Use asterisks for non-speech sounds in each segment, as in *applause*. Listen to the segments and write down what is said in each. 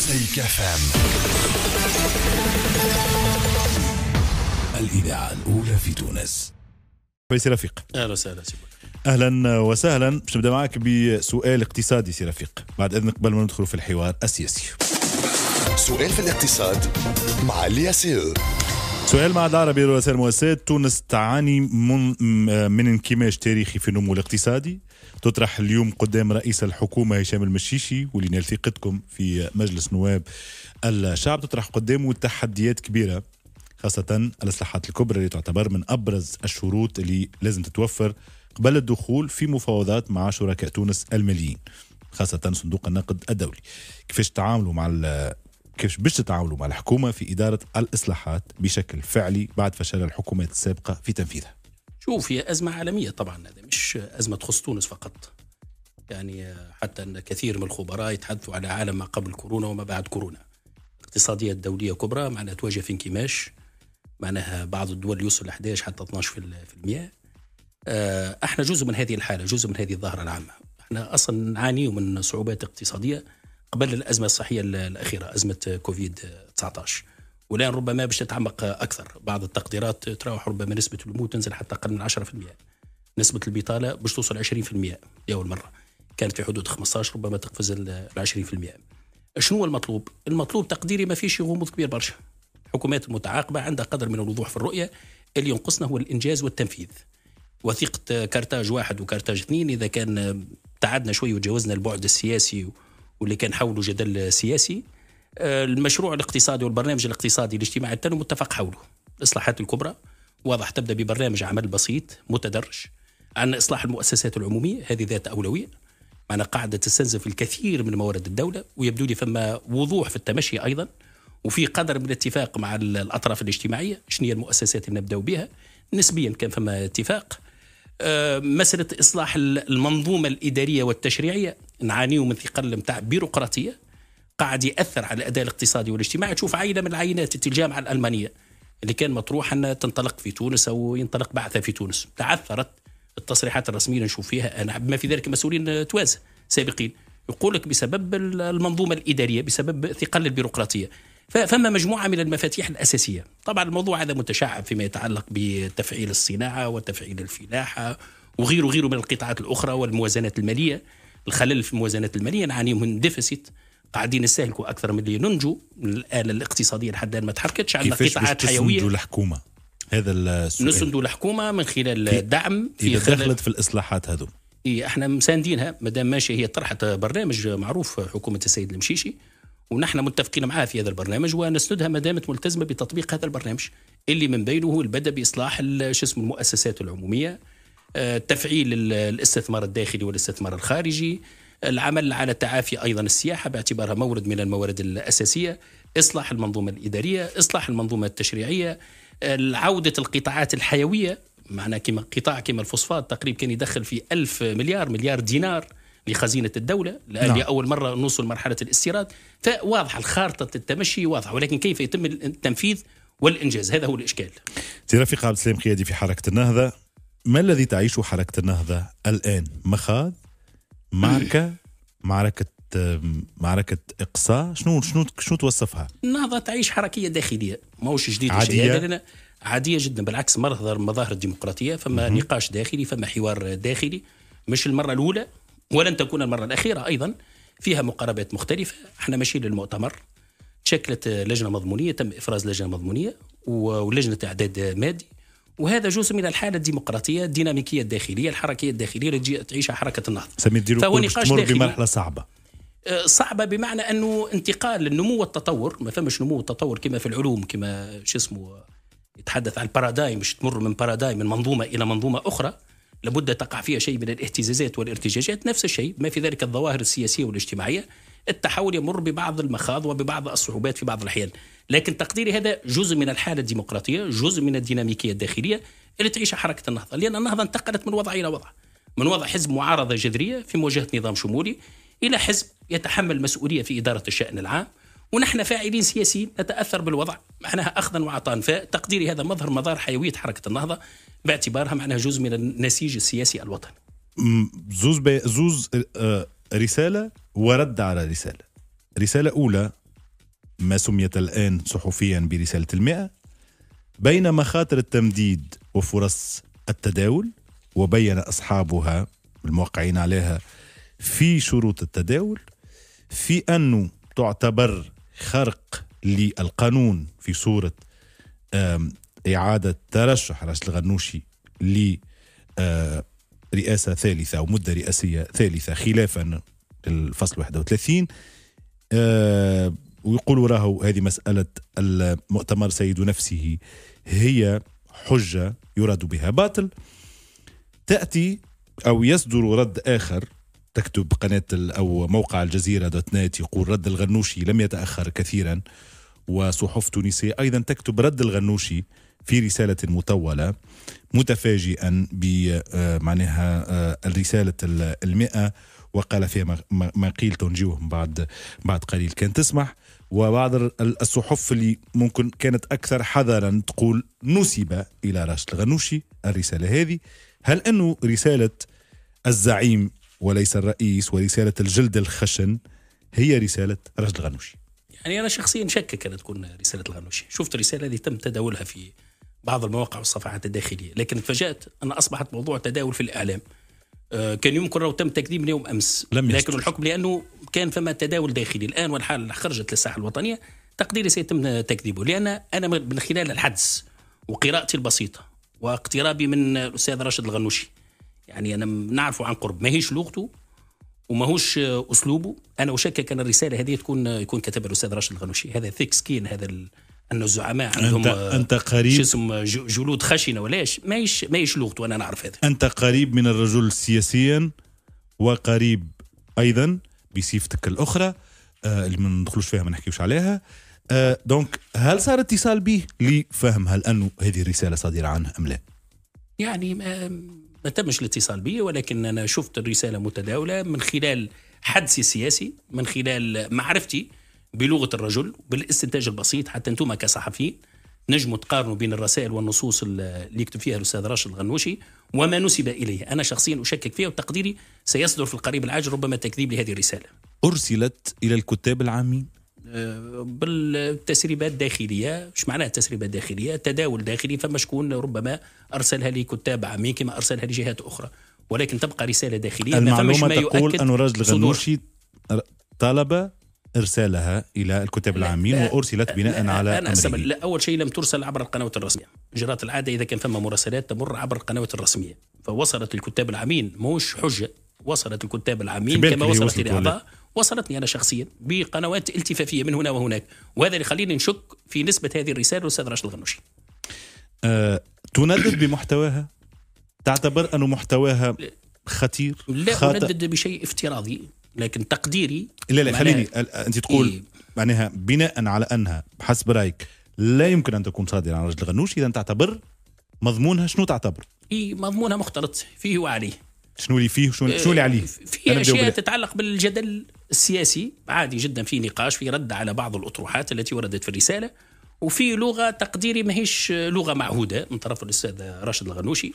مزيكا فام الإذاعة الأولى في تونس سي رفيق أهلا وسهلا اهلا وسهلا باش نبدا معاك بسؤال اقتصادي سي رفيق بعد اذنك قبل ما ندخلوا في الحوار السياسي سؤال في الاقتصاد مع الياسير سؤال مع العربي رؤساء المؤسسات تونس تعاني من, من انكماش تاريخي في النمو الاقتصادي تطرح اليوم قدام رئيس الحكومة هشام المشيشي واللي نال ثقتكم في مجلس نواب الشعب تطرح قدامه تحديات كبيرة خاصة الاصلاحات الكبرى اللي تعتبر من أبرز الشروط اللي لازم تتوفر قبل الدخول في مفاوضات مع شركاء تونس الماليين خاصة صندوق النقد الدولي كيفاش تعاملوا مع كيفاش باش تتعاملوا مع الحكومة في إدارة الإصلاحات بشكل فعلي بعد فشل الحكومات السابقة في تنفيذها شوف هي أزمة عالمية طبعا هذا مش أزمة تخص تونس فقط يعني حتى أن كثير من الخبراء يتحدثوا على عالم ما قبل كورونا وما بعد كورونا الاقتصادية الدولية كبرى معناها تواجه في انكماش معناها بعض الدول يوصل ل 11 حتى 12% في المية. آه، احنا جزء من هذه الحالة جزء من هذه الظاهرة العامة احنا أصلا نعاني من صعوبات اقتصادية قبل الأزمة الصحية الأخيرة أزمة كوفيد 19 والان ربما باش تتعمق اكثر بعض التقديرات تراوح ربما نسبه الموت تنزل حتى اقل من 10% نسبه البطاله باش توصل 20% لاول مره كانت في حدود 15 ربما تقفز ل 20% شنو هو المطلوب؟ المطلوب تقديري ما فيش غموض كبير برشا الحكومات المتعاقبه عندها قدر من الوضوح في الرؤيه اللي ينقصنا هو الانجاز والتنفيذ وثيقه كارتاج واحد وكارتاج اثنين اذا كان تعدنا شوي وتجاوزنا البعد السياسي واللي كان حوله جدل سياسي المشروع الاقتصادي والبرنامج الاقتصادي الاجتماعي التنمية متفق حوله الإصلاحات الكبرى واضح تبدأ ببرنامج عمل بسيط متدرج عن إصلاح المؤسسات العمومية هذه ذات أولوية معنا قاعدة تستنزف الكثير من موارد الدولة ويبدو لي فما وضوح في التمشي أيضا وفي قدر من الاتفاق مع الأطراف الاجتماعية شنية هي المؤسسات اللي نبدأ بها نسبيا كان فما اتفاق آه، مسألة إصلاح المنظومة الإدارية والتشريعية نعانيو من ثقل نتاع بيروقراطية قاعد ياثر على الاداء الاقتصادي والاجتماعي تشوف عينه من العينات الجامعه الالمانيه اللي كان مطروح انها تنطلق في تونس او ينطلق بعثه في تونس تعثرت التصريحات الرسميه اللي نشوف فيها انا بما في ذلك مسؤولين توازه سابقين يقول لك بسبب المنظومه الاداريه بسبب ثقل البيروقراطيه فما مجموعه من المفاتيح الاساسيه طبعا الموضوع هذا متشعب فيما يتعلق بتفعيل الصناعه وتفعيل الفلاحه وغيره غيره من القطاعات الاخرى والموازنات الماليه الخلل في الموازنات الماليه نعاني من ديفيسيت قاعدين نستهلكوا اكثر من اللي ننجو الاله الاقتصاديه لحد ما تحركتش عندنا قطاعات حيويه كيفاش الحكومه هذا السؤال نسندوا الحكومه من خلال دعم في اذا دخلت في الاصلاحات هذو إيه احنا مساندينها مادام ماشي هي طرحت برنامج معروف حكومه السيد المشيشي ونحن متفقين معها في هذا البرنامج ونسندها ما دامت ملتزمه بتطبيق هذا البرنامج اللي من بينه البدا باصلاح شو اسمه المؤسسات العموميه آه، تفعيل الاستثمار الداخلي والاستثمار الخارجي العمل على تعافي أيضا السياحة باعتبارها مورد من الموارد الأساسية إصلاح المنظومة الإدارية إصلاح المنظومة التشريعية عودة القطاعات الحيوية معنا كما قطاع كما الفوسفات تقريبا كان يدخل في ألف مليار مليار دينار لخزينة الدولة الآن نعم. لأول مرة نوصل مرحلة الاستيراد فواضحة الخارطة التمشي واضحة ولكن كيف يتم التنفيذ والإنجاز هذا هو الإشكال سي رفيق عبد السلام قيادي في حركة النهضة ما الذي تعيشه حركة النهضة الآن مخاض معركه معركه معركه اقصاء شنو شنو شنو توصفها؟ نهضة تعيش حركيه داخليه ماهوش جديد عادية عاديه جدا بالعكس مظهر مظاهر الديمقراطيه فما مم. نقاش داخلي فما حوار داخلي مش المره الاولى ولن تكون المره الاخيره ايضا فيها مقاربات مختلفه احنا ماشيين للمؤتمر تشكلت لجنه مضمونيه تم افراز لجنه مضمونيه ولجنه اعداد مادي وهذا جزء من الحاله الديمقراطيه الديناميكيه الداخليه الحركيه الداخليه التي تعيشها حركه النهضه سمير ديرو تمر بمرحله صعبه آه، صعبه بمعنى انه انتقال النمو والتطور ما فماش نمو والتطور كما في العلوم كما شو اسمه يتحدث عن البارادايم مش تمر من بارادايم من منظومه الى منظومه اخرى لابد تقع فيها شيء من الاهتزازات والارتجاجات نفس الشيء ما في ذلك الظواهر السياسيه والاجتماعيه التحول يمر ببعض المخاض وببعض الصعوبات في بعض الأحيان لكن تقديري هذا جزء من الحالة الديمقراطية جزء من الديناميكية الداخلية اللي تعيشها حركة النهضة لأن النهضة انتقلت من وضع إلى وضع من وضع حزب معارضة جذرية في مواجهة نظام شمولي إلى حزب يتحمل مسؤولية في إدارة الشأن العام ونحن فاعلين سياسيين نتاثر بالوضع معناها اخذا وعطاء فتقديري هذا مظهر مظاهر حيويه حركه النهضه باعتبارها معناها جزء من النسيج السياسي الوطني زوز زوز آه، رساله ورد على رسالة رسالة أولى ما سميت الآن صحفيا برسالة المئة بين مخاطر التمديد وفرص التداول وبين أصحابها الموقعين عليها في شروط التداول في أنه تعتبر خرق للقانون في صورة إعادة ترشح راشد الغنوشي لرئاسة آه، ثالثة أو مدة رئاسية ثالثة خلافا الفصل 31 ويقول آه، ويقولوا راهو هذه مسألة المؤتمر سيد نفسه هي حجة يراد بها باطل تأتي أو يصدر رد آخر تكتب قناة أو موقع الجزيرة دوت نت يقول رد الغنوشي لم يتأخر كثيرا وصحف تونسية أيضا تكتب رد الغنوشي في رسالة مطولة متفاجئا بمعناها آه، آه، الرسالة المئة وقال فيها ما قيل من بعد بعد قليل كان تسمح وبعض الصحف اللي ممكن كانت اكثر حذرا تقول نسب الى راشد الغنوشي الرساله هذه هل انه رساله الزعيم وليس الرئيس ورساله الجلد الخشن هي رساله راشد الغنوشي يعني انا شخصيا شكك ان تكون رساله الغنوشي شفت الرساله اللي تم تداولها في بعض المواقع والصفحات الداخليه لكن تفاجات ان اصبحت موضوع تداول في الاعلام آه، كان يمكن راه تم تكذيب يوم امس لم لكن الحكم لانه كان فما تداول داخلي الان والحال خرجت للساحه الوطنيه تقديري سيتم تكذيبه لان انا من خلال الحدس وقراءتي البسيطه واقترابي من الاستاذ راشد الغنوشي يعني انا نعرفه عن قرب ماهيش لغته وماهوش اسلوبه انا اشكك ان الرساله هذه تكون يكون كتبها الاستاذ راشد الغنوشي هذا ثيك سكين هذا ال... ان الزعماء عندهم انت, آه، أنت قريب شو اسم جلود خشنه ولاش ماهيش ماهيش لغته انا نعرف هذا انت قريب من الرجل سياسيا وقريب ايضا بصفتك الاخرى آه، اللي ما ندخلوش فيها ما نحكيوش عليها آه، دونك هل صار اتصال به لفهم هل انه هذه الرساله صادره عنه ام لا؟ يعني ما, ما تمش الاتصال بي ولكن انا شفت الرساله متداوله من خلال حدسي السياسي من خلال معرفتي بلغه الرجل بالاستنتاج البسيط حتى انتم كصحفيين نجموا تقارنوا بين الرسائل والنصوص اللي يكتب فيها الاستاذ راشد الغنوشي وما نسب اليه، انا شخصيا اشكك فيها وتقديري سيصدر في القريب العاجل ربما تكذيب لهذه الرساله. ارسلت الى الكتاب العامين؟ آه، بالتسريبات الداخليه، مش معناها التسريبات الداخليه؟ تداول داخلي فما شكون ربما ارسلها لكتاب عامين كما ارسلها لجهات اخرى، ولكن تبقى رساله داخليه المعلومه ما تقول ان راشد الغنوشي طلب إرسالها إلى الكتاب العامين وأرسلت بناء لا على أنا أسمع لا أول شيء لم ترسل عبر القنوات الرسمية جرات العادة إذا كان فما مراسلات تمر عبر القنوات الرسمية فوصلت الكتاب العامين مش حجة وصلت الكتاب العامين كما وصلت اعضاء وصلتني انا شخصيا بقنوات التفافيه من هنا وهناك وهذا اللي يخليني نشك في نسبه هذه الرساله الاستاذ راشد الغنوشي أه تندد بمحتواها تعتبر ان محتواها خطير لا خاطئ. اندد بشيء افتراضي لكن تقديري لا لا خليني انت تقول إيه؟ معناها بناء على انها بحسب رايك لا يمكن ان تكون صادره عن رجل غنوش اذا تعتبر مضمونها شنو تعتبر؟ اي مضمونها مختلط فيه وعليه شنو اللي فيه وشنو شنو اللي إيه، عليه؟ في اشياء تتعلق بالجدل السياسي عادي جدا في نقاش في رد على بعض الاطروحات التي وردت في الرساله وفي لغه تقديري ماهيش لغه معهوده من طرف الاستاذ راشد الغنوشي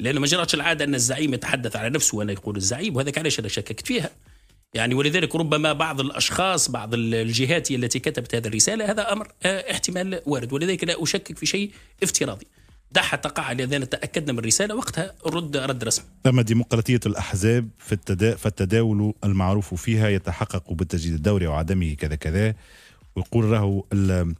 لانه ما جرتش العاده ان الزعيم يتحدث على نفسه وانا يقول الزعيم وهذاك علاش انا شككت فيها يعني ولذلك ربما بعض الاشخاص بعض الجهات التي كتبت هذه الرساله هذا امر آه، احتمال وارد ولذلك لا اشكك في شيء افتراضي دعها تقع لأننا تأكدنا من الرسالة وقتها رد رد رسمي أما ديمقراطية الأحزاب في التدا... فالتداول المعروف فيها يتحقق بالتجديد الدوري وعدمه كذا كذا ويقول راه ال...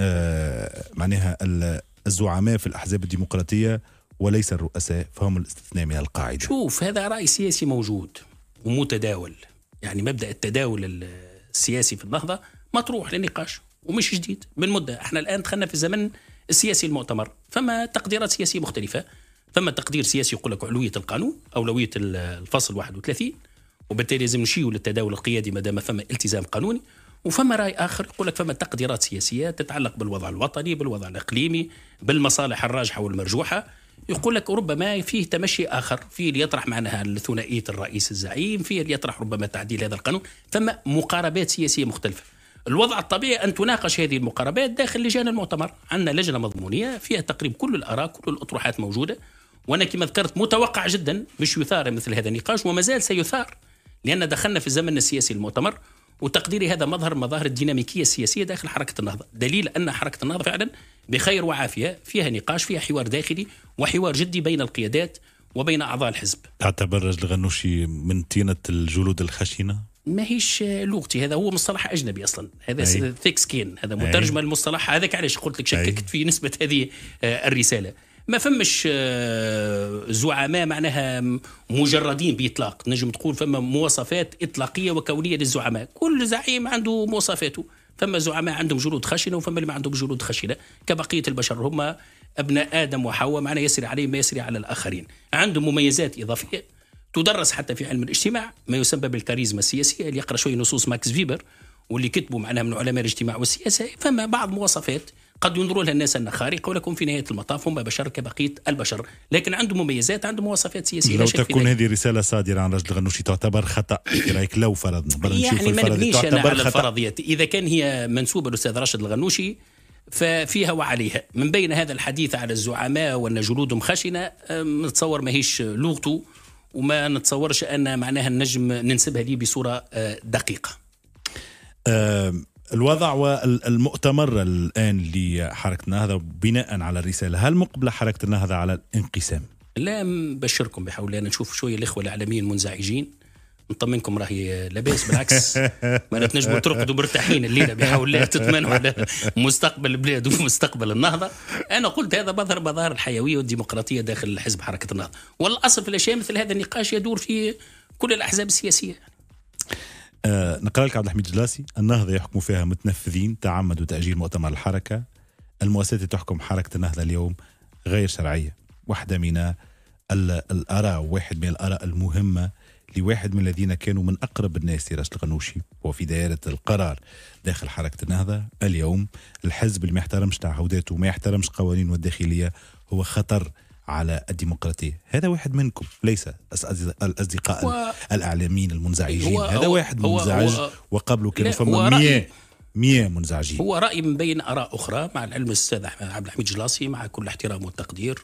آه... معناها ال... الزعماء في الأحزاب الديمقراطية وليس الرؤساء فهم الاستثناء من القاعدة شوف هذا رأي سياسي موجود ومتداول يعني مبدا التداول السياسي في النهضه مطروح للنقاش ومش جديد من مده احنا الان دخلنا في الزمن السياسي المؤتمر فما تقديرات سياسيه مختلفه فما تقدير سياسي يقول لك علويه القانون اولويه الفصل 31 وبالتالي لازم نشيو للتداول القيادي ما دام فما التزام قانوني وفما راي اخر يقول لك فما تقديرات سياسيه تتعلق بالوضع الوطني بالوضع الاقليمي بالمصالح الراجحه والمرجوحه يقول لك ربما فيه تمشي اخر فيه اللي يطرح معناها ثنائيه الرئيس الزعيم فيه اللي يطرح ربما تعديل هذا القانون ثم مقاربات سياسيه مختلفه الوضع الطبيعي ان تناقش هذه المقاربات داخل لجان المؤتمر عندنا لجنه مضمونيه فيها تقريبا كل الاراء كل الاطروحات موجوده وانا كما ذكرت متوقع جدا مش يثار مثل هذا النقاش وما زال سيثار لان دخلنا في الزمن السياسي المؤتمر وتقديري هذا مظهر مظاهر الديناميكيه السياسيه داخل حركه النهضه دليل ان حركه النهضه فعلا بخير وعافيه فيها نقاش فيها حوار داخلي وحوار جدي بين القيادات وبين اعضاء الحزب تعتبر الغنوشي من تينة الجلود الخشنه هيش لغتي هذا هو مصطلح اجنبي اصلا هذا ثيك سكين هذا مترجم المصطلح هذاك علاش قلت لك شككت في نسبه هذه آه، الرساله ما فمش آه، زعماء معناها مجردين باطلاق نجم تقول فما مواصفات اطلاقيه وكونيه للزعماء كل زعيم عنده مواصفاته فما زعماء عندهم جلود خشنه وفما اللي ما عندهم جلود خشنه كبقيه البشر هم ابناء ادم وحواء معنا يسري عليهم ما يسري على الاخرين عندهم مميزات اضافيه تدرس حتى في علم الاجتماع ما يسمى بالكاريزما السياسيه اللي يقرا شويه نصوص ماكس فيبر واللي كتبوا معناها من علماء الاجتماع والسياسه فما بعض مواصفات قد ينظروا لها الناس أنها خارقة ولكن في نهاية المطاف هم بشر كبقية البشر لكن عندهم مميزات عندهم مواصفات سياسية لو تكون هذه رسالة صادرة عن رجل غنوشي تعتبر خطأ في رأيك لو فرضنا يعني ما نبنيش أنا على الفرضيات إذا كان هي منسوبة للأستاذ راشد الغنوشي ففيها وعليها من بين هذا الحديث على الزعماء وأن جلودهم خشنة نتصور ماهيش لغته وما نتصورش أن معناها النجم ننسبها ليه بصورة أه، دقيقة أه الوضع والمؤتمر الان لحركه النهضه بناء على الرساله هل مقبله حركه النهضه على الانقسام لا بشركم بحول أنا نشوف شويه الاخوه الاعلاميين منزعجين نطمنكم راهي لاباس بالعكس *laughs* ما تنجموا ترقدوا مرتاحين الليله بحول الله تطمنوا على مستقبل البلاد ومستقبل النهضه انا قلت هذا مظهر مظاهر الحيويه والديمقراطيه داخل حزب حركه النهضه والاصل في الاشياء مثل هذا النقاش يدور في كل الاحزاب السياسيه يعني. آه نقرا لك عبد الحميد جلاسي النهضه يحكم فيها متنفذين تعمدوا تاجيل مؤتمر الحركه المؤسسات تحكم حركه النهضه اليوم غير شرعيه واحده من الاراء واحد من الاراء المهمه لواحد من الذين كانوا من اقرب الناس لراشد القنوشي وفي دائره القرار داخل حركه النهضه اليوم الحزب اللي ما يحترمش تعهداته وما يحترمش قوانينه الداخليه هو خطر على الديمقراطية هذا واحد منكم ليس الأصدقاء و... الإعلاميين المنزعجين هو... هذا واحد هو... منزعج هو... وقبله كانوا فما 100 100 منزعجين هو رأي من بين آراء أخرى مع العلم الأستاذ عبد الحميد جلاصي مع كل احترام والتقدير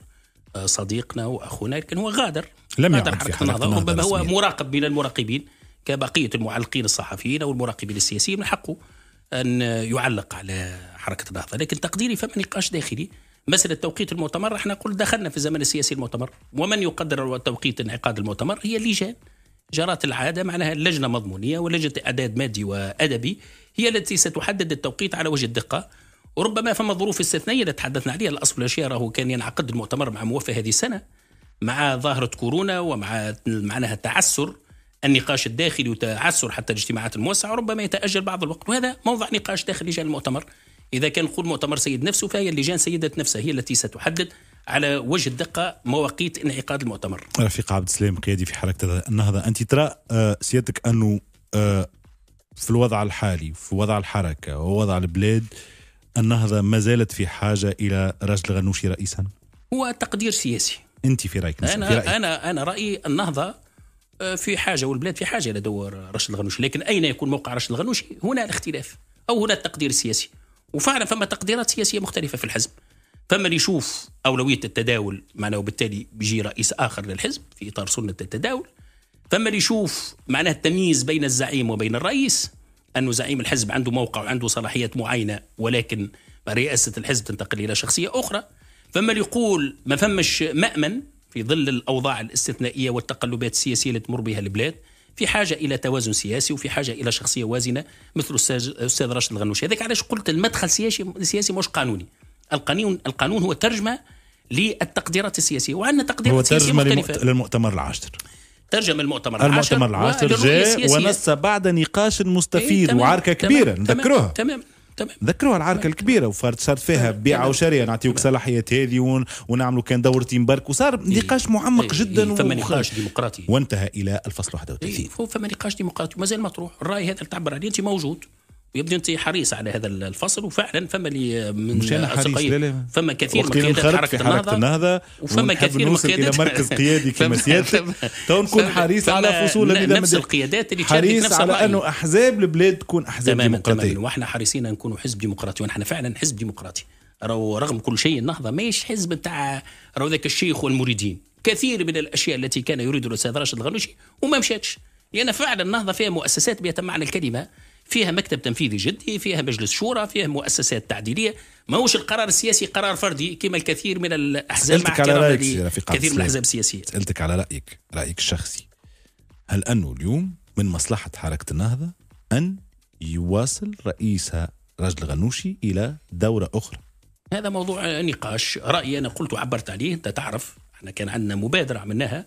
آه، صديقنا وأخونا لكن هو غادر لم غادر حركة النهضة ربما هو مراقب من المراقبين كبقية المعلقين الصحفيين أو المراقبين السياسيين من حقه أن يعلق على حركة النهضة لكن تقديري فما نقاش داخلي مسألة توقيت المؤتمر احنا نقول دخلنا في الزمن السياسي المؤتمر ومن يقدر توقيت انعقاد المؤتمر هي اللجان جرت العادة معناها اللجنة مضمونية ولجنة إعداد مادي وأدبي هي التي ستحدد التوقيت على وجه الدقة وربما فما ظروف استثنائية تحدثنا عليها الأصل الأشياء راهو كان ينعقد المؤتمر مع موفى هذه السنة مع ظاهرة كورونا ومع معناها تعسر النقاش الداخلي وتعسر حتى الاجتماعات الموسعة ربما يتأجل بعض الوقت وهذا موضع نقاش داخل لجان المؤتمر إذا كان نقول مؤتمر سيد نفسه فهي اللجان سيدة نفسها هي التي ستحدد على وجه الدقة مواقيت انعقاد المؤتمر رفيق آه، عبد السلام قيادي في حركة النهضة أنت ترى آه، سيادتك أنه آه، في الوضع الحالي في وضع الحركة ووضع البلاد النهضة ما زالت في حاجة إلى رجل غنوشي رئيسا هو تقدير سياسي أنت في رأيك أنا, في رأيك. أنا, أنا رأيي النهضة في حاجة والبلاد في حاجة إلى دور رشد الغنوشي لكن أين يكون موقع رشد الغنوشي هنا الاختلاف أو هنا التقدير السياسي وفعلا فما تقديرات سياسيه مختلفه في الحزب فما اللي يشوف اولويه التداول معناه وبالتالي بيجي رئيس اخر للحزب في اطار سنه التداول فما اللي يشوف معناه التمييز بين الزعيم وبين الرئيس انه زعيم الحزب عنده موقع وعنده صلاحيات معينه ولكن رئاسه الحزب تنتقل الى شخصيه اخرى فما اللي يقول ما فمش مامن في ظل الاوضاع الاستثنائيه والتقلبات السياسيه اللي تمر بها البلاد في حاجه الى توازن سياسي وفي حاجه الى شخصيه وازنه مثل الاستاذ راشد الغنوشي هذاك علاش قلت المدخل السياسي سياسي مش قانوني القانون القانون هو ترجمه للتقديرات السياسيه وعندنا تقديرات هو سياسيه ترجمة مختلفه للمؤتمر العاشر ترجم المؤتمر العاشر المؤتمر العاشر جاء ونص بعد نقاش مستفيد ايه وعركه كبيره تمام نذكروها تمام تمام ذكروها العركه الكبيره وفرد صارت فيها بيعه وشراء نعطيوك صلاحيات هذه ونعملوا كان دور تيم برك وصار إيه. نقاش معمق إيه. جدا إيه. فما نقاش ديمقراطي وانتهى الى الفصل 31 فما نقاش ديمقراطي ومازال مطروح الراي هذا اللي تعبر عليه انت موجود يبدو انت حريص على هذا الفصل وفعلا فما لي من مش انا حريص فما كثير من قيادات حركه, حركة النهضه وفما كثير من قيادات الى مركز *laughs* قيادي كما سيادتك تو نكون حريص على فصول نفس القيادات اللي حريص نفس على انه احزاب البلاد تكون احزاب تماماً ديمقراطيه تماما واحنا حريصين نكونوا حزب ديمقراطي ونحن فعلا حزب ديمقراطي رغم كل شيء النهضه ماهيش حزب نتاع راهو ذاك الشيخ والمريدين كثير من الاشياء التي كان يريد الاستاذ راشد الغنوشي وما مشاتش لان فعلا النهضه فيها مؤسسات بيتم معنى الكلمه فيها مكتب تنفيذي جدي فيها مجلس شورى فيها مؤسسات تعديليه ماهوش القرار السياسي قرار فردي كما الكثير من الاحزاب سألتك على رايك كثير من الاحزاب السياسيه سالتك على رايك رايك الشخصي هل انه اليوم من مصلحه حركه النهضه ان يواصل رئيسها رجل غنوشي الى دوره اخرى هذا موضوع نقاش رايي انا قلت وعبرت عليه انت تعرف احنا كان عندنا مبادره عملناها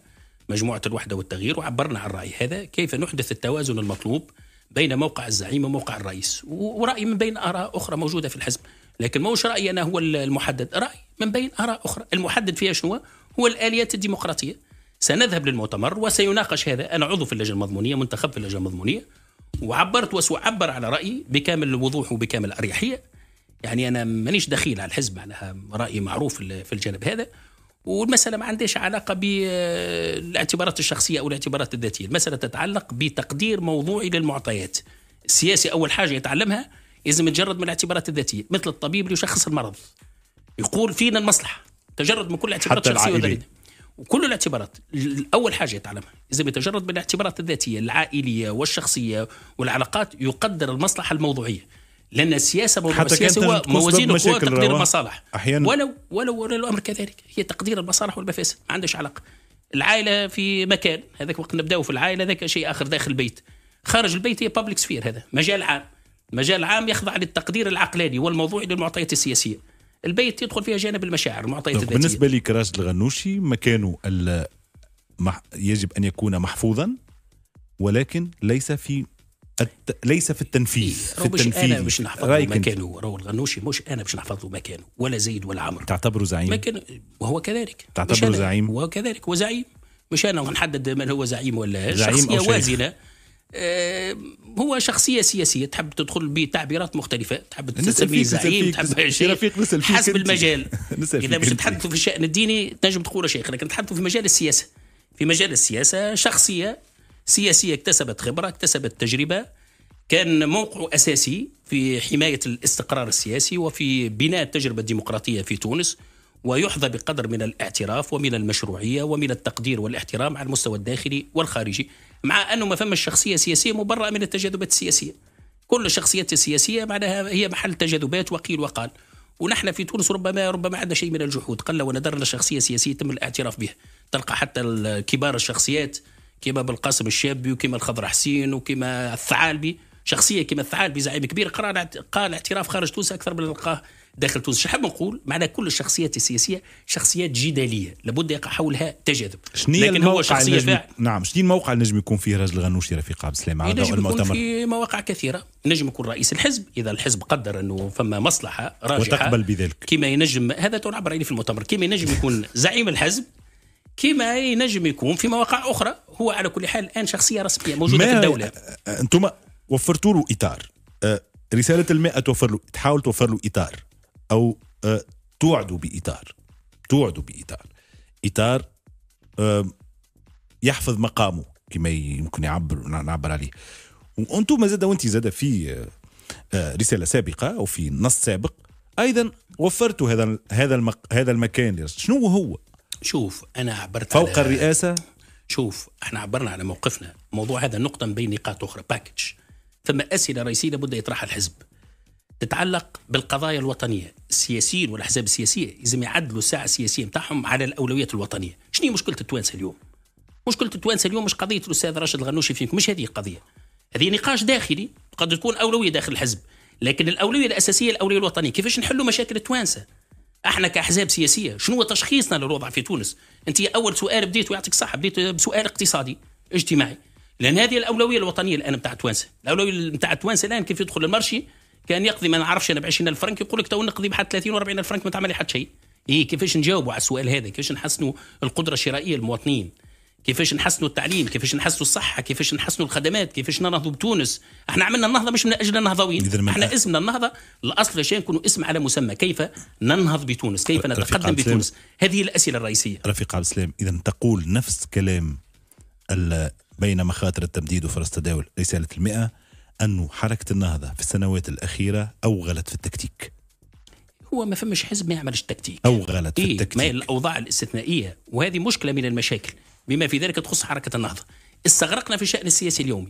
مجموعه الوحده والتغيير وعبرنا عن الراي هذا كيف نحدث التوازن المطلوب بين موقع الزعيم وموقع الرئيس ورأي من بين آراء أخرى موجودة في الحزب لكن موش رأيي أنا هو المحدد رأي من بين آراء أخرى المحدد فيها شنو هو الآليات الديمقراطية سنذهب للمؤتمر وسيناقش هذا أنا عضو في اللجنة المضمونية منتخب في اللجنة المضمونية وعبرت وسأعبر على رأيي بكامل الوضوح وبكامل الأريحية يعني أنا مانيش دخيل على الحزب معناها رأيي معروف في الجانب هذا والمسألة ما عندهاش علاقة بالاعتبارات آه، الشخصية أو الاعتبارات الذاتية المسألة تتعلق بتقدير موضوعي للمعطيات السياسي أول حاجة يتعلمها لازم يتجرد من الاعتبارات الذاتية مثل الطبيب اللي يشخص المرض يقول فينا المصلحة تجرد من كل الاعتبارات الشخصية والذاتية وكل الاعتبارات اول حاجه يتعلمها لازم يتجرد من الاعتبارات الذاتيه العائليه والشخصيه والعلاقات يقدر المصلحه الموضوعيه لان السياسه موضوع السياسه هو موازين القوى تقدير المصالح احيانا ولو ولو ولو الامر كذلك هي تقدير المصالح والمفاسد ما عندهاش علاقه العائله في مكان هذاك وقت نبداو في العائله هذاك شيء اخر داخل البيت خارج البيت هي بابليك سفير هذا مجال عام مجال عام يخضع للتقدير العقلاني والموضوعي للمعطيات السياسيه البيت يدخل فيها جانب المشاعر المعطيات الذاتيه بالنسبه لك راشد الغنوشي مكانه يجب ان يكون محفوظا ولكن ليس في الت... ليس في التنفيذ في التنفيذ انا باش نحفظ مكانه راهو الغنوشي مش انا باش نحفظ مكانه ولا زيد ولا عمرو تعتبره زعيم مكان وهو كذلك تعتبره زعيم وهو كذلك وزعيم مش انا نحدد من هو زعيم ولا زعيم شخصيه وازنه آه هو شخصيه سياسيه تحب تدخل بتعبيرات مختلفه تحب تسميه زعيم تحب شيء حسب المجال اذا باش تحدثوا في الشان الديني تنجم تقول شيخ لكن تحدثوا في مجال السياسه في مجال السياسه شخصيه سياسية اكتسبت خبرة اكتسبت تجربة كان موقعه أساسي في حماية الاستقرار السياسي وفي بناء التجربة الديمقراطية في تونس ويحظى بقدر من الاعتراف ومن المشروعية ومن التقدير والاحترام على المستوى الداخلي والخارجي مع أنه ما فماش شخصية سياسية مبرأة من التجاذبات السياسية كل الشخصيات السياسية معناها هي محل تجاذبات وقيل وقال ونحن في تونس ربما ربما عندنا شيء من الجحود قل وندرنا شخصيه سياسيه تم الاعتراف بها تلقى حتى كبار الشخصيات كيما بالقاسم الشابي وكيما الخضر حسين وكيما الثعالبي شخصيه كيما الثعالبي زعيم كبير قرار قال اعتراف خارج تونس اكثر من نلقاه داخل تونس شحب نقول معنا كل الشخصيات السياسيه شخصيات جداليه لابد يقع حولها تجاذب لكن هو شخصيه نعم شنو الموقع اللي نجم يكون فيه راجل غنوشي رفيق عبد السلام عبد المؤتمر في مواقع كثيره نجم يكون رئيس الحزب اذا الحزب قدر انه فما مصلحه راجحه وتقبل بذلك كما ينجم هذا تنعبر عليه في المؤتمر كما ينجم يكون *laughs* زعيم الحزب كما ينجم يكون في مواقع اخرى هو على كل حال الان شخصيه رسميه موجوده في الدوله انتم وفرتوا له اطار رساله الماء توفر له تحاول توفر له اطار او توعدوا باطار توعدوا باطار اطار يحفظ مقامه كما يمكن يعبر نعبر عليه وانتم زاد وانت زاد في رساله سابقه او في نص سابق ايضا وفرت هذا هذا هذا المكان شنو هو شوف أنا عبرت فوق على الرئاسة شوف احنا عبرنا على موقفنا موضوع هذا نقطة بين نقاط أخرى باكج ثم أسئلة رئيسية لابد يطرحها الحزب تتعلق بالقضايا الوطنيه السياسيين والاحزاب السياسيه لازم يعدلوا الساعه السياسيه نتاعهم على الاولويات الوطنيه شنو مشكله التوانسه اليوم مشكله التوانسه اليوم مش قضيه الاستاذ راشد الغنوشي فيكم مش هذه القضيه هذه نقاش داخلي قد تكون اولويه داخل الحزب لكن الاولويه الاساسيه الاولويه الوطنيه كيفاش نحلوا مشاكل التوانسه احنا كاحزاب سياسيه شنو هو تشخيصنا للوضع في تونس انت اول سؤال بديت ويعطيك صح بديت بسؤال اقتصادي اجتماعي لان هذه الاولويه الوطنيه الان نتاع التوانسه الاولويه نتاع التوانسه الان كيف يدخل المرشي كان يقضي ما نعرفش انا ب 20000 فرنك يقول لك تو نقضي بحد 30 و40 فرنك ما تعمل لي حتى شيء ايه كيفاش نجاوبوا على السؤال هذا كيفاش نحسنوا القدره الشرائيه للمواطنين كيفاش نحسنوا التعليم كيفاش نحسنوا الصحه كيفاش نحسنوا الخدمات كيفاش ننهضوا بتونس احنا عملنا النهضه مش من اجل النهضويين احنا اسمنا النهضه الاصل شيء نكونوا اسم على مسمى كيف ننهض بتونس كيف نتقدم بتونس هذه الاسئله الرئيسيه رفيق عبد السلام اذا تقول نفس كلام بين مخاطر التمديد وفرص تداول رساله المئة انه حركه النهضه في السنوات الاخيره اوغلت في التكتيك هو ما فمش حزب ما يعملش تكتيك او غلط في إيه، التكتيك إيه؟ ما الاوضاع الاستثنائيه وهذه مشكله من المشاكل بما في ذلك تخص حركه النهضه استغرقنا في الشان السياسي اليومي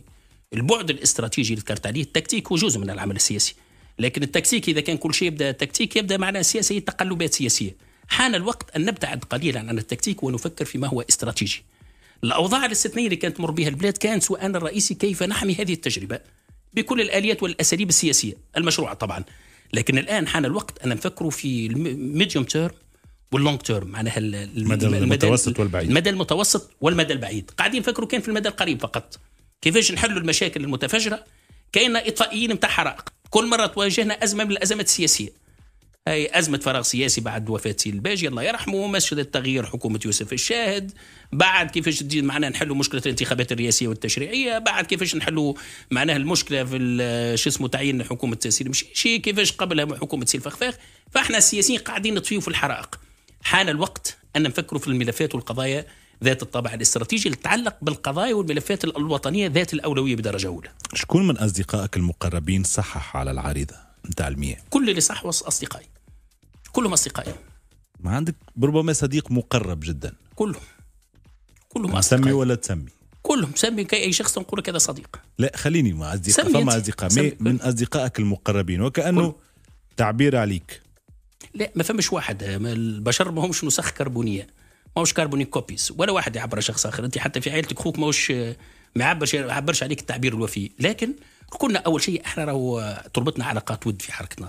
البعد الاستراتيجي اللي ذكرت عليه التكتيك هو جزء من العمل السياسي لكن التكتيك اذا كان كل شيء يبدا تكتيك يبدا معناه السياسة هي تقلبات سياسيه حان الوقت ان نبتعد قليلا عن التكتيك ونفكر فيما هو استراتيجي الاوضاع الاستثنائيه اللي كانت تمر بها البلاد كان سؤالنا الرئيسي كيف نحمي هذه التجربه بكل الاليات والاساليب السياسيه المشروعه طبعا لكن الان حان الوقت ان نفكروا في الميديوم تيرم واللونج تيرم معناها المدى المتوسط والبعيد المدى المتوسط والمدى البعيد قاعدين يفكروا كان في المدى القريب فقط كيفاش نحلوا المشاكل المتفجره كاين اطفائيين نتاع حرائق كل مره تواجهنا ازمه من الازمات السياسيه هي أزمة فراغ سياسي بعد وفاة سي الباجي الله يرحمه مسجد التغيير حكومة يوسف الشاهد بعد كيفاش معنا نحلوا مشكلة الانتخابات الرئاسية والتشريعية بعد كيفاش نحلوا معناها المشكلة في شو اسمه تعيين حكومة سي مشيشي كيفاش قبلها حكومة سي الفخفاخ فاحنا السياسيين قاعدين نطفيو في الحرائق حان الوقت أن نفكر في الملفات والقضايا ذات الطابع الاستراتيجي اللي تتعلق بالقضايا والملفات الوطنية ذات الأولوية بدرجة أولى شكون من أصدقائك المقربين صحح على العريضة نتاع المياه؟ كل اللي صح أصدقائي كلهم أصدقائي ما عندك ربما صديق مقرب جدا كلهم كلهم يعني أصدقائي تسمي ولا تسمي؟ كلهم سمي كأي شخص نقول كذا صديق لا خليني مع أصدقاء فما أصدقاء من أصدقائك المقربين وكأنه كل. تعبير عليك لا ما فماش واحد البشر ما همش نسخ كربونيه ماهوش كربوني كوبيس ولا واحد يعبر شخص اخر انت حتى في عائلتك خوك ماهوش آه، ما عبرش عبرش عليك التعبير الوفي لكن كنا اول شيء احنا راهو تربطنا علاقات ود في حركه حركتنا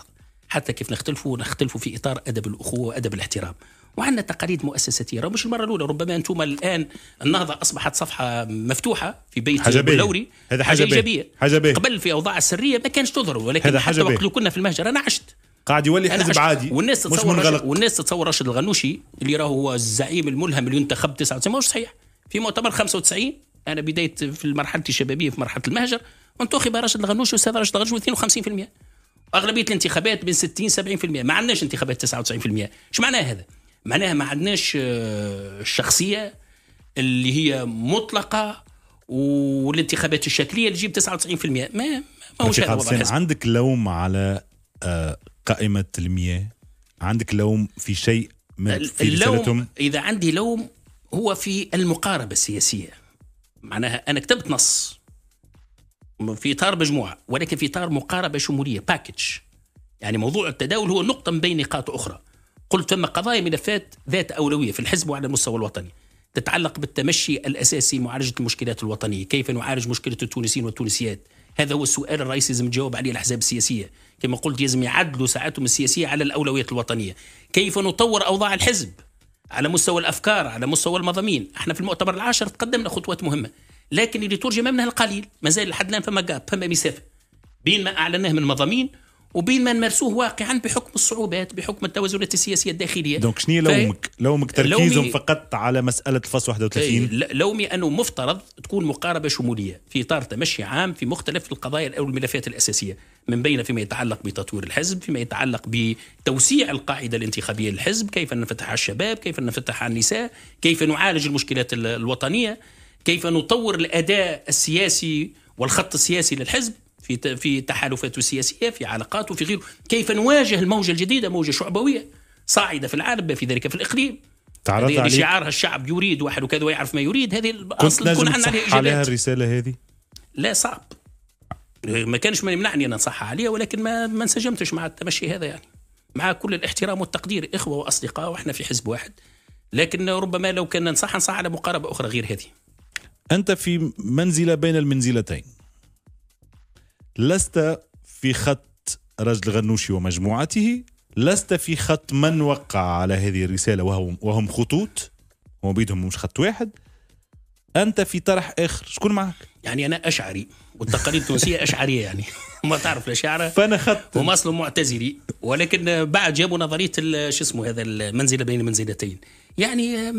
حتى كيف نختلفوا نختلفوا في اطار ادب الاخوه وادب الاحترام وعندنا تقاليد مؤسساتيه راه مش المره الاولى ربما انتم الان النهضه اصبحت صفحه مفتوحه في بيت حاجة هذا حاجه, ايجابيه قبل في اوضاع السريه ما كانش تظهر ولكن هذا حتى وقت كنا في المهجر انا عشت قاعد يولي حزب عادي والناس تتصور رشد والناس تتصور راشد الغنوشي اللي راهو هو الزعيم الملهم اللي ينتخب 99 ماهوش صحيح في مؤتمر 95 انا بدايه في مرحلتي الشبابيه في مرحله المهجر انتخب راشد الغنوشي واستاذ راشد الغنوشي 52% اغلبيه الانتخابات بين 60 70% ما عندناش انتخابات 99% ايش معناها هذا؟ معناها ما عندناش آه، الشخصيه اللي هي مطلقه والانتخابات الشكليه اللي تجيب 99% ما ماهوش هذا عندك لوم على آه، قائمه المياه عندك لوم في شيء من في اللوم اذا عندي لوم هو في المقاربه السياسيه معناها انا كتبت نص في اطار مجموعه ولكن في اطار مقاربه شموليه باكج يعني موضوع التداول هو نقطه من بين نقاط اخرى قلت ثم قضايا ملفات ذات اولويه في الحزب وعلى المستوى الوطني تتعلق بالتمشي الاساسي معالجه المشكلات الوطنيه كيف نعالج مشكله التونسيين والتونسيات هذا هو السؤال الرئيسي لازم تجاوب عليه الاحزاب السياسيه كما قلت لازم يعدلوا ساعاتهم السياسيه على الاولويات الوطنيه كيف نطور اوضاع الحزب على مستوى الافكار على مستوى المضامين احنا في المؤتمر العاشر تقدمنا خطوات مهمه لكن اللي ترجم منها القليل ما زال لحد الان فما جاب فما مسافه بين ما اعلناه من مضامين وبين ما نمارسوه واقعا بحكم الصعوبات بحكم التوازنات السياسيه الداخليه دونك شنو لومك لومك تركيزهم فقط على مساله الفصل إيه، 31 لومي انه مفترض تكون مقاربه شموليه في اطار تمشي عام في مختلف القضايا او الملفات الاساسيه من بين فيما يتعلق بتطوير الحزب فيما يتعلق بتوسيع القاعده الانتخابيه للحزب كيف نفتح على الشباب كيف نفتح على النساء كيف نعالج المشكلات الوطنيه كيف نطور الاداء السياسي والخط السياسي للحزب في في تحالفاته السياسيه في علاقاته في غيره كيف نواجه الموجه الجديده موجه شعبويه صاعده في العالم في ذلك في الاقليم تعرض عليك شعارها الشعب يريد واحد وكذا ويعرف ما يريد هذه اصلا تكون عندنا عليها, عليها الرساله هذه لا صعب ما كانش ما يمنعني ان انصحها عليها ولكن ما ما انسجمتش مع التمشي هذا يعني مع كل الاحترام والتقدير اخوه واصدقاء واحنا في حزب واحد لكن ربما لو كان ننصح نصح على مقاربه اخرى غير هذه انت في منزله بين المنزلتين لست في خط رجل غنوشي ومجموعته لست في خط من وقع على هذه الرسالة وهم, وهم خطوط وبيدهم مش خط واحد أنت في طرح آخر شكون معك؟ يعني أنا أشعري والتقاليد التونسية أشعرية يعني *laughs* ما تعرف الأشعرة فأنا خط ومصل معتزلي ولكن بعد جابوا نظرية شو اسمه هذا المنزلة بين المنزلتين يعني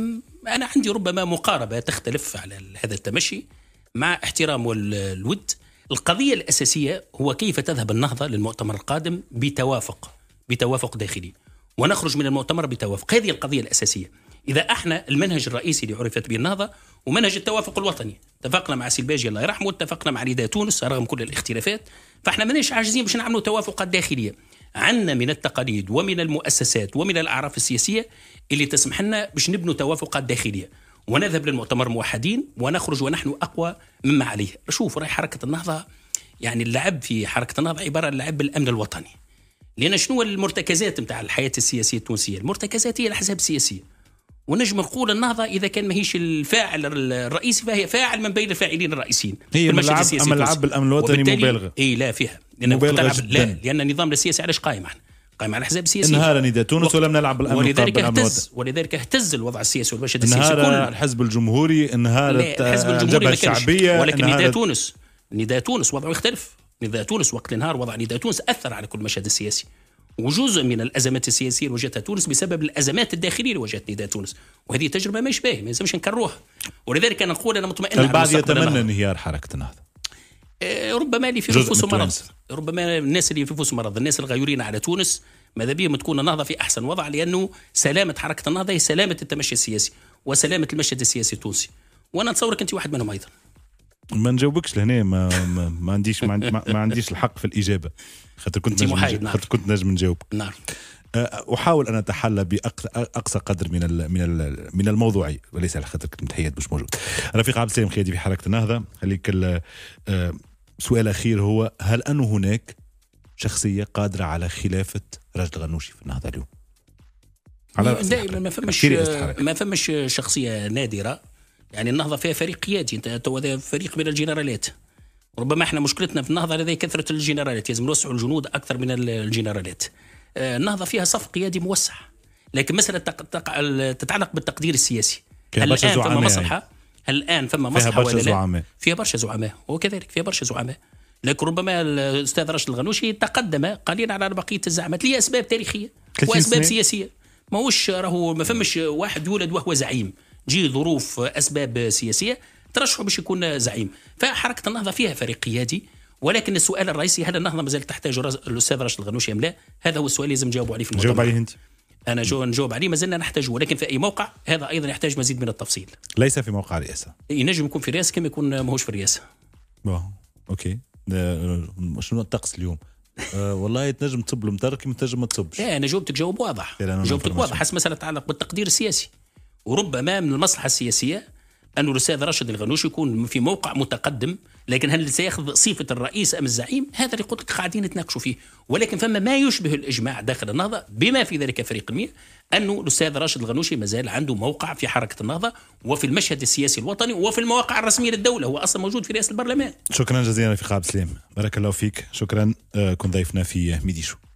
أنا عندي ربما مقاربة تختلف على هذا التمشي مع احترام والود القضية الأساسية هو كيف تذهب النهضة للمؤتمر القادم بتوافق بتوافق داخلي ونخرج من المؤتمر بتوافق هذه القضية الأساسية إذا احنا المنهج الرئيسي اللي عرفت به النهضة ومنهج التوافق الوطني اتفقنا مع سلباجي الله يرحمه اتفقنا مع ريدا تونس رغم كل الاختلافات فاحنا ماناش عاجزين باش نعملوا توافقات داخلية عندنا من التقاليد ومن المؤسسات ومن الأعراف السياسية اللي تسمح لنا باش نبنوا توافقات داخلية ونذهب للمؤتمر موحدين ونخرج ونحن اقوى مما عليه شوف راي حركه النهضه يعني اللعب في حركه النهضه عباره عن لعب بالامن الوطني لان شنو المرتكزات نتاع الحياه السياسيه التونسيه المرتكزات هي الاحزاب السياسيه ونجم نقول النهضه اذا كان ماهيش الفاعل الرئيسي فهي فاعل من بين الفاعلين الرئيسيين هي اما ملعب بالامن الوطني مبالغه اي لا فيها لان مبالغة جداً. لا لان النظام السياسي علاش قائم احنا قائم على احزاب سياسيه انهار نداء تونس ولم نلعب بالامن ولذلك اهتز ولذلك اهتز الوضع السياسي والمشهد السياسي كله الحزب الجمهوري انهارت الحزب الجمهوري الشعبيه ولكن نداء تونس نداء تونس وضعه يختلف نداء تونس وقت الانهار وضع نداء تونس اثر على كل المشهد السياسي وجزء من الازمات السياسيه اللي واجهتها تونس بسبب الازمات الداخليه اللي واجهت نداء تونس وهذه تجربه ماهيش باهيه ما يلزمش نكروها ولذلك انا نقول انا مطمئن البعض يتمنى انهيار حركه النهضه آه، ربما اللي في نفوس مرض ربما الناس اللي في نفوس مرض الناس الغيورين على تونس ماذا بهم تكون النهضه في احسن وضع لانه سلامه حركه النهضه هي سلامه التمشي السياسي وسلامه المشهد السياسي التونسي وانا نتصورك انت واحد منهم ايضا ما نجاوبكش لهنا ما, ما, ما عنديش ما, ما عنديش الحق في الاجابه خاطر كنت نجم نعم. خاطر كنت نجم نجاوبك نعم آه، احاول ان اتحلى باقصى قدر من من من الموضوعيه وليس على خاطر كنت متحيد مش موجود رفيق عبد السلام خيدي في حركه النهضه خليك آه، سؤال اخير هو هل انه هناك شخصيه قادره على خلافه رجل غنوشي في النهضه اليوم؟ على دائما ما فمش ما فمش شخصيه نادره يعني النهضه فيها فريق قيادي انت هذا فريق من الجنرالات ربما احنا مشكلتنا في النهضه لدي كثره الجنرالات لازم نوسعوا الجنود اكثر من الجنرالات آه، النهضه فيها صف قيادي موسع لكن مساله تتعلق بالتقدير السياسي الان فما يعني. مصلحه يعني. الان فما مصلحه فيها برشا زعماء فيها برشا زعماء وكذلك فيها برشا زعماء لكن ربما الاستاذ رشد الغنوشي تقدم قليلا على بقيه الزعماء ليه اسباب تاريخيه واسباب سياسيه ماهوش راهو ما فهمش واحد يولد وهو زعيم تجي ظروف اسباب سياسيه ترشحه باش يكون زعيم فحركه النهضه فيها فريق دي ولكن السؤال الرئيسي هل النهضه مازالت تحتاج الاستاذ رشد الغنوشي ام لا؟ هذا هو السؤال اللي لازم نجاوبوا عليه في المؤتمر. جاوب عليه انت. انا جو نجاوب عليه ما زلنا نحتاجه ولكن في اي موقع هذا ايضا يحتاج مزيد من التفصيل ليس في موقع رئاسه ينجم إيه، يكون في رئاسه كما يكون ماهوش في رئاسه اوكي شنو الطقس اليوم أه والله تنجم تصب المطر ما تنجم ما تصبش إيه، انا جاوبتك جواب واضح إيه، جاوبتك واضح حسب مساله تتعلق بالتقدير السياسي وربما من المصلحه السياسيه أن الاستاذ راشد الغنوش يكون في موقع متقدم لكن هل سياخذ صفه الرئيس ام الزعيم؟ هذا اللي قلت لك قاعدين نتناقشوا فيه ولكن فما ما يشبه الاجماع داخل النهضه بما في ذلك فريق المية أن الاستاذ راشد الغنوشي مازال عنده موقع في حركه النهضه وفي المشهد السياسي الوطني وفي المواقع الرسميه للدوله هو اصلا موجود في رئاسه البرلمان. شكرا جزيلا في عبد سليم بارك الله فيك شكرا آه، كن ضيفنا في ميديشو.